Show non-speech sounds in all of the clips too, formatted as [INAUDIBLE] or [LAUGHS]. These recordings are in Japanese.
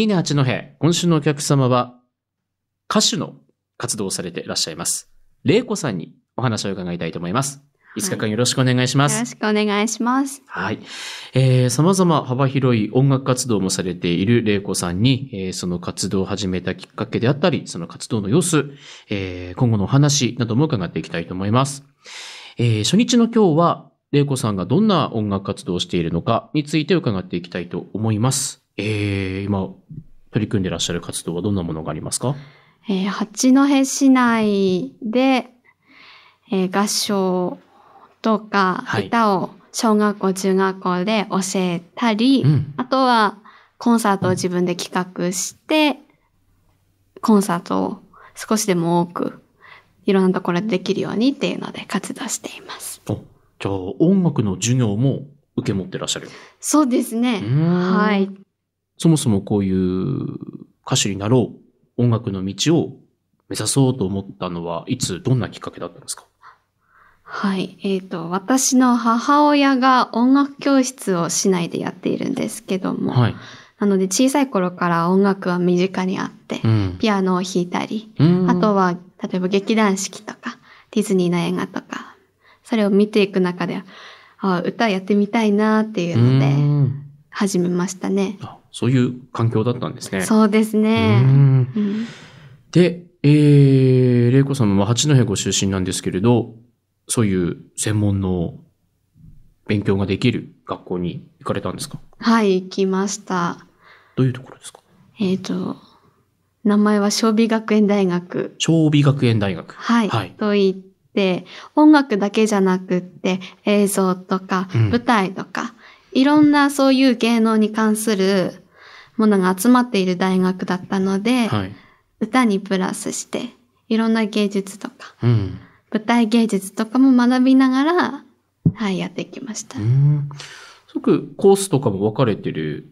いいね八戸。今週のお客様は、歌手の活動をされていらっしゃいます。玲子さんにお話を伺いたいと思います。5日間よろしくお願いします。はい、よろしくお願いします。はい。えー、様々幅広い音楽活動もされている玲子さんに、えー、その活動を始めたきっかけであったり、その活動の様子、えー、今後のお話なども伺っていきたいと思います。えー、初日の今日は、玲子さんがどんな音楽活動をしているのかについて伺っていきたいと思います。えー、今、取り組んでいらっしゃる活動はどんなものがありますかえー、八戸市内で、えー、合唱とか歌を小学校、はい、中学校で教えたり、うん、あとはコンサートを自分で企画して、うん、コンサートを少しでも多くいろんなところでできるようにっていうので活動しています。おじゃあ音楽の授業も受け持ってらっしゃるそうですね。はい。そもそもこういう歌手になろう、音楽の道を目指そうと思ったのは、いつ、どんなきっかけだったんですかはい。えっ、ー、と、私の母親が音楽教室を市内でやっているんですけども、はい、なので小さい頃から音楽は身近にあって、うん、ピアノを弾いたり、あとは、例えば劇団四季とか、ディズニーの映画とか、それを見ていく中で、あ歌やってみたいなっていうので、始めましたね。そういう環境だったんですね。そうですね。で、えー、玲子さんは八戸ご出身なんですけれど、そういう専門の勉強ができる学校に行かれたんですかはい、行きました。どういうところですかえっ、ー、と、名前は小美学園大学。小美学園大学。はい。はい、と言って、音楽だけじゃなくって、映像とか、舞台とか、いろんなそういう芸能に関するものが集まっている大学だったので、はい、歌にプラスして、いろんな芸術とか、うん、舞台芸術とかも学びながら、はい、やってきました。すごくコースとかも分かれてる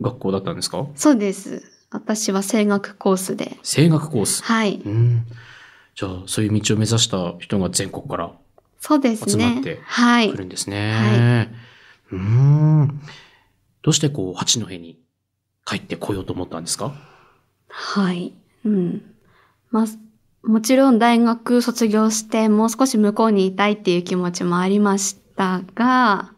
学校だったんですか、うん、そうです。私は声楽コースで。声楽コースはい。じゃあ、そういう道を目指した人が全国からそうですね。集まってくるんですね。すねはい、はいうん。どうしてこう、八戸に帰ってこようと思ったんですかはい。うん。まあ、もちろん大学卒業してもう少し向こうにいたいっていう気持ちもありましたが、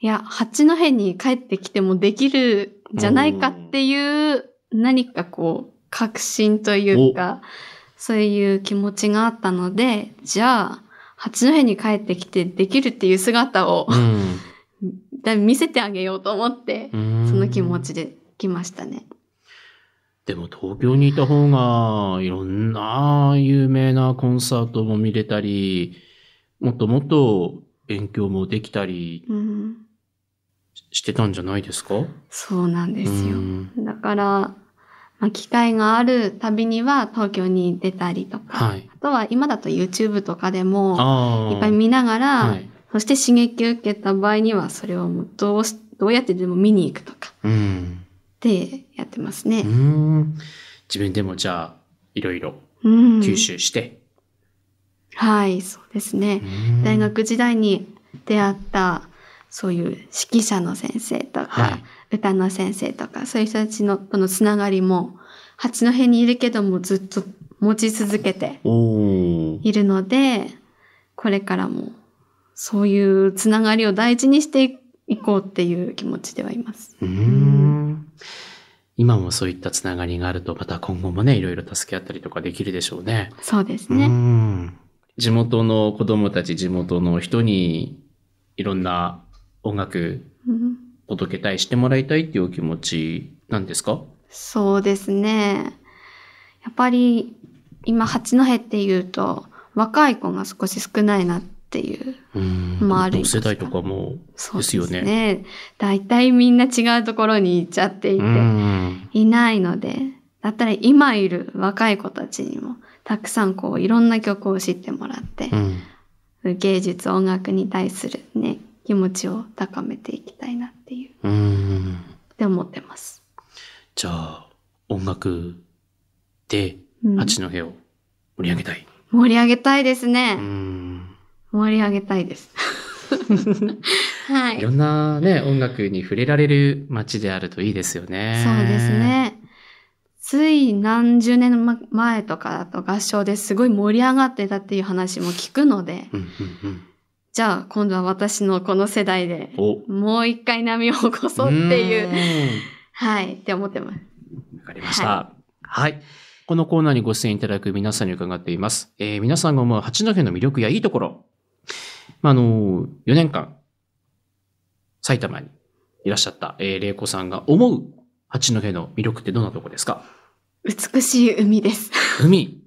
いや、八戸に帰ってきてもできるんじゃないかっていう何かこう、確信というか、そういう気持ちがあったので、じゃあ、八戸に帰ってきてできるっていう姿を、うん、見せてあげようと思って、その気持ちで来ましたね。でも東京にいた方が、いろんな有名なコンサートも見れたり、もっともっと勉強もできたり、してたんじゃないですか、うん、そうなんですよ。だから、まあ、機会があるたびには東京に出たりとか、はい、あとは今だと YouTube とかでも、いっぱい見ながら、はいそして刺激を受けた場合には、それをもうどうし、どうやってでも見に行くとか、でやってますね。自分でもじゃあ、いろいろ吸収して、はい、そうですね。大学時代に出会った、そういう指揮者の先生とか、はい、歌の先生とか、そういう人たちのとのつながりも、八戸にいるけどもずっと持ち続けているので、これからもそういうつながりを大事にしていこうっていう気持ちではいます。うん今もそういったつながりがあると、また今後もね、いろいろ助け合ったりとかできるでしょうね。そうですね。うん地元の子供たち、地元の人にいろんな音楽うん届けたい、してもらいたいっていうお気持ちなんですかそうですね。やっぱり今、八戸っていうと、若い子が少し少ないなっっていう、まあ世代とかもですよね。ね。大体みんな違うところに行っちゃっていて、いないので、だったら今いる若い子たちにも、たくさんこういろんな曲を知ってもらって、うん、芸術、音楽に対するね、気持ちを高めていきたいなっていう、うって思ってます。じゃあ、音楽で、八戸を盛り上げたい。うん、盛り上げたいですね。うん盛り上げたいです。[LAUGHS] はい。いろんなね、音楽に触れられる街であるといいですよね。そうですね。つい何十年前とかだと合唱ですごい盛り上がってたっていう話も聞くので、じゃあ今度は私のこの世代でもう一回波を起こそうっていう、うはいって思ってます。わかりました。はい、はいこのコーナーにご出演いただく皆さんに伺っています。えー、皆さんが思う八戸の魅力やいいところ、まあ、あの、4年間、埼玉にいらっしゃった、えー、玲子さんが思う八戸の魅力ってどんなとこですか美しい海です。海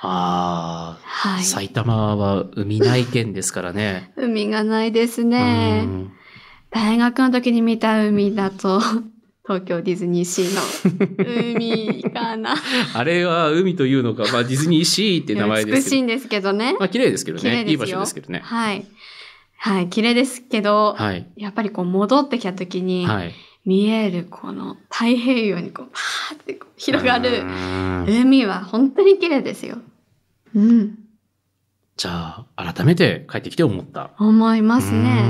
ああ、はい、埼玉は海内県ですからね。[LAUGHS] 海がないですね。大学の時に見た海だと、東京ディズニーシーの海かな。[LAUGHS] あれは海というのか、まあディズニーシーって名前です美しいんですけどね。まあ綺麗ですけどね。いい場所ですけどね。はい。はい、綺麗ですけど、はい、やっぱりこう戻ってきた時に、はい、見えるこの太平洋にこうパーってこう広がる海は本当に綺麗ですよ。うん。じゃあ、改めて帰ってきて思った。思いますね。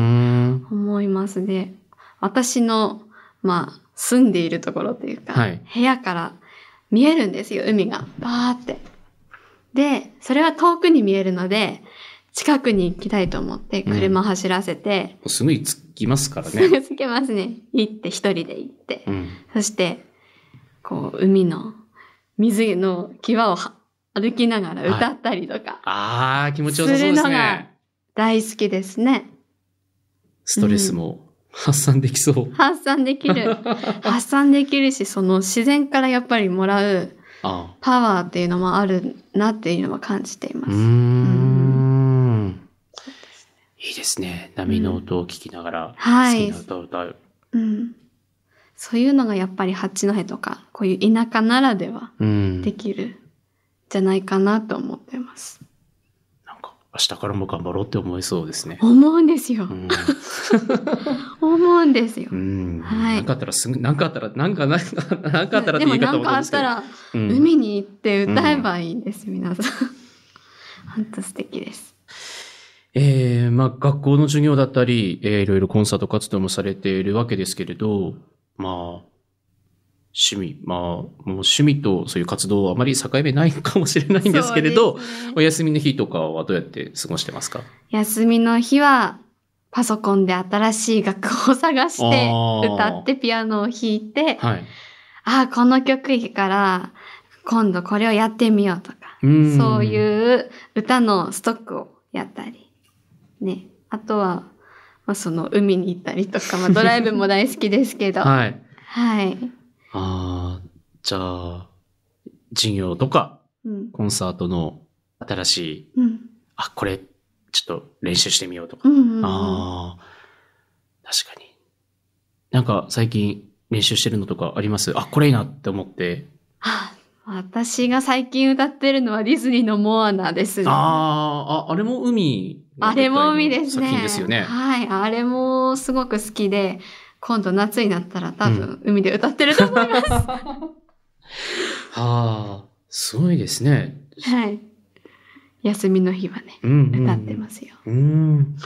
思いますね。私の、まあ、住んでいるところというか、はい、部屋から見えるんですよ、海が。バーって。で、それは遠くに見えるので、近くに行きたいと思って車走らせて、うん、すぐに着きますからね。すぐ着けますね。行って一人で行って、うん、そしてこう海の水の際を歩きながら歌ったりとか、はい、ああ気持ちよさそうですね。大好きですね。ストレスも発散できそう。発散できる。[LAUGHS] 発散できるし、その自然からやっぱりもらうパワーっていうのもあるなっていうのは感じています。うんいいですね。波の音を聞きながら、好きな歌を歌う、はい。うん。そういうのがやっぱり八戸とか、こういう田舎ならではできる、じゃないかなと思ってます。明日からも頑張ろうって思いそうですね。思うんですよ。うん、[LAUGHS] 思うんですよ。何、はい。かあったらすぐ、何かあったら、何か、なか、かあったらって言い方もんですもかあったら、うん、海に行って歌えばいいんです、うん、皆さん。本当素敵です。えー、まあ学校の授業だったり、えー、いろいろコンサート活動もされているわけですけれど、まあ趣味、まあ、もう趣味とそういう活動はあまり境目ないかもしれないんですけれど、ね、お休みの日とかはどうやって過ごしてますか休みの日は、パソコンで新しい楽譜を探して、歌ってピアノを弾いて、はい、ああ、この曲いいから、今度これをやってみようとか、うそういう歌のストックをやったり、ね。あとは、まあ、その海に行ったりとか、まあ、ドライブも大好きですけど、[LAUGHS] はい。はい。ああ、じゃあ、授業とか、コンサートの新しい、うん、あ、これ、ちょっと練習してみようとか。うんうんうん、ああ、確かに。なんか最近練習してるのとかありますあ、これいいなって思って。あ、私が最近歌ってるのはディズニーのモアナですね。ああ、あれも海。あれも海ですね。作品ですよね。はい。あれもすごく好きで、今度夏になったら多分海で歌ってると思います。うん、はあ、すごいですね。はい。休みの日はね、うんうん歌ってますよ。うん。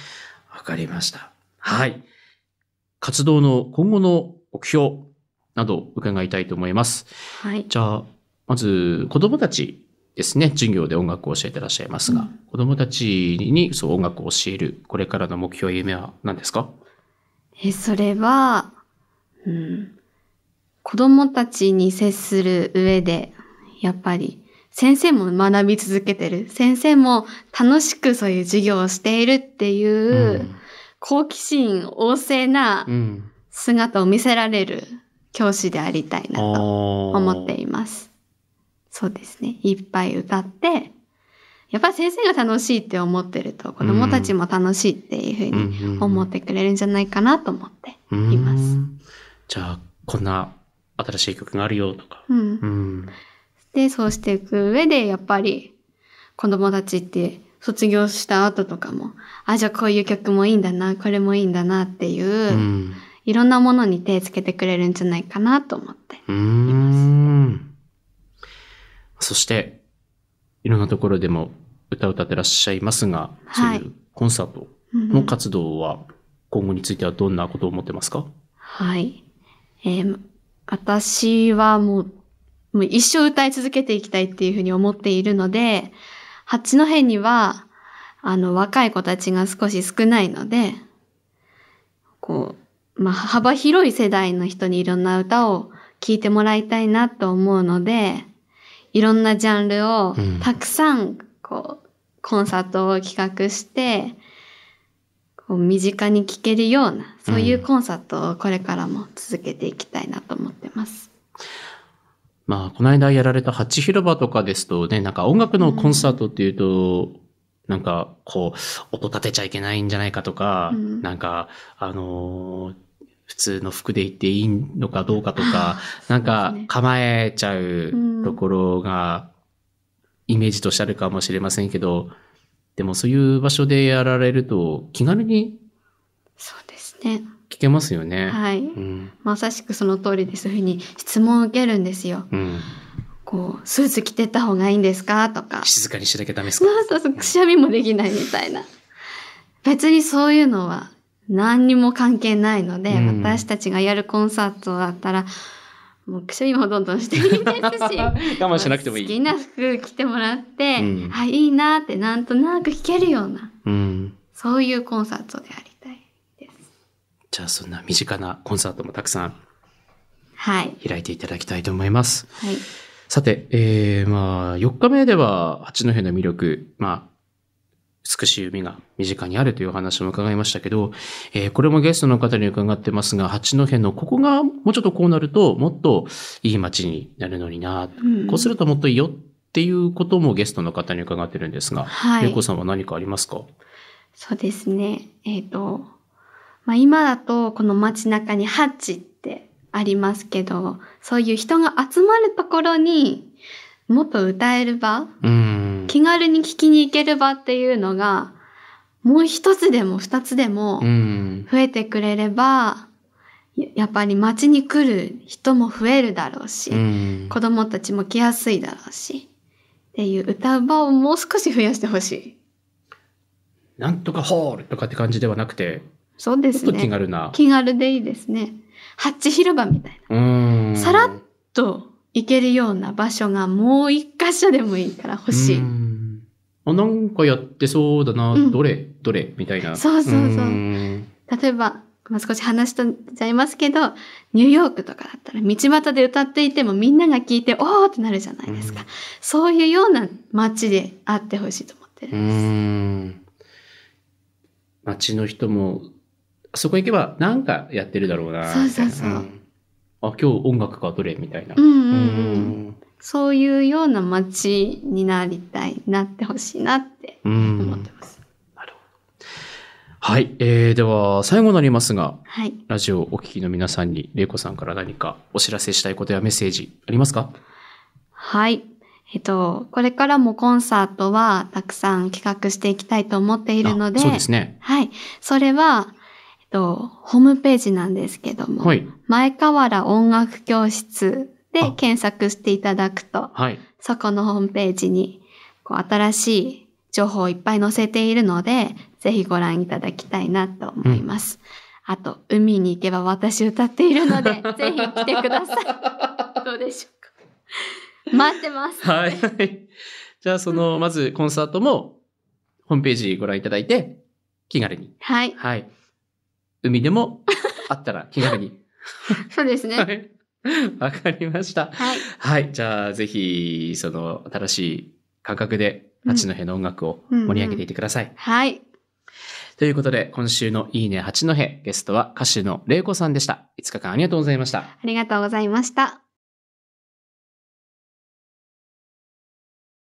わかりました。はい。活動の今後の目標など伺いたいと思います。はい。じゃあ、まず子供たちですね、授業で音楽を教えてらっしゃいますが、うん、子供たちにそう音楽を教える、これからの目標、夢は何ですかえ、それは、うん、子供たちに接する上で、やっぱり、先生も学び続けてる。先生も楽しくそういう授業をしているっていう、うん、好奇心旺盛な姿を見せられる教師でありたいなと思っています。そうですね。いっぱい歌って、やっぱ先生が楽しいって思ってると、子供たちも楽しいっていうふうに思ってくれるんじゃないかなと思っています。じゃあ、こんな新しい曲があるよとか。うん。で、そうしていく上で、やっぱり子供たちって卒業した後とかも、あ、じゃあこういう曲もいいんだな、これもいいんだなっていう、うん、いろんなものに手つけてくれるんじゃないかなと思っています。そして、いろんなところでも歌を歌ってらっしゃいますが、はい、そういうコンサートの活動は今後についてはどんなことを思ってますか、はい。えー、私はもう、もう一生歌い続けていきたいっていうふうに思っているので、八戸には、あの、若い子たちが少し少ないので、こう、まあ、幅広い世代の人にいろんな歌を聴いてもらいたいなと思うので、いろんなジャンルをたくさん、こう、コンサートを企画して、こう身近に聴けるような、そういうコンサートをこれからも続けていきたいなと思ってます。うんまあ、この間やられた八広場とかですとね、なんか音楽のコンサートっていうと、うん、なんかこう、音立てちゃいけないんじゃないかとか、うん、なんか、あのー、普通の服で行っていいのかどうかとか、なんか構えちゃうところがイメージとしてあるかもしれませんけど、でもそういう場所でやられると気軽にそうですね。聞けますよね。はい、うん、まさしくその通りでそういうふうに質問を受けるんですよ。うん、こう、スーツ着てた方がいいんですかとか。静かにしなきゃダメですか [LAUGHS] そうそうくしゃみもできないみたいな。別にそういうのは何にも関係ないので、うん、私たちがやるコンサートだったら、もうくしゃみもどんどんしていいですし [LAUGHS] 我慢しなくてもいい好きな服着てもらって、うん、あいいなってなんとなく聞けるような、うん、そういうコンサートでありたいですじゃあそんな身近なコンサートもたくさんはい。開いていただきたいと思います、はい、さて、えー、まあ4日目では八戸の魅力まあ美しい海が身近にあるという話も伺いましたけど、えー、これもゲストの方に伺ってますが、八戸のここがもうちょっとこうなると、もっといい街になるのにな、うん、こうするともっといいよっていうこともゲストの方に伺ってるんですが、はい。さんは何かありますかそうですね。えっ、ー、と、まあ、今だとこの街中にハッチってありますけど、そういう人が集まるところにもっと歌える場、うん気軽に聞きに行ける場っていうのが、もう一つでも二つでも増えてくれれば、やっぱり街に来る人も増えるだろうし、うん、子供たちも来やすいだろうし、っていう歌う場をもう少し増やしてほしい。なんとかホールとかって感じではなくて、そうですね。気軽な。気軽でいいですね。ハッチ広場みたいな。さらっと行けるような場所がもう一箇所でもいいから欲しい。あ、なんかやってそうだな、うん、どれ、どれ、みたいな。そうそうそう。う例えば、まあ、少し話しとちゃいますけど、ニューヨークとかだったら道端で歌っていてもみんなが聞いて、おーってなるじゃないですか。うそういうような街であってほしいと思ってるんです。街の人も、そこ行けばなんかやってるだろうな。そうそうそう。うんあ、今日音楽か、どれみたいな。うんうんうん。そういうような街になりたい、なってほしいなって思ってます。なるほど。はい。えー、では、最後になりますが、はい、ラジオお聞きの皆さんに、玲子さんから何かお知らせしたいことやメッセージありますかはい。えっと、これからもコンサートはたくさん企画していきたいと思っているので、そうですね。はい。それは、と、ホームページなんですけども、はい、前河原音楽教室で検索していただくと、はい、そこのホームページにこう新しい情報をいっぱい載せているので、ぜひご覧いただきたいなと思います。うん、あと、海に行けば私歌っているので、[LAUGHS] ぜひ来てください。[LAUGHS] どうでしょうか。待ってます。はい。じゃあ、その、まずコンサートも、ホームページご覧いただいて、気軽に。はい。はい。海でもあったら [LAUGHS] 気軽に。[LAUGHS] そうですね。はいわかりました。はい。はい。じゃあ、ぜひ、その、新しい感覚で、八戸の音楽を盛り上げていてください。うんうんうん、はい。ということで、今週のいいね八戸、ゲストは歌手の玲子さんでした。5日間ありがとうございました。ありがとうございました。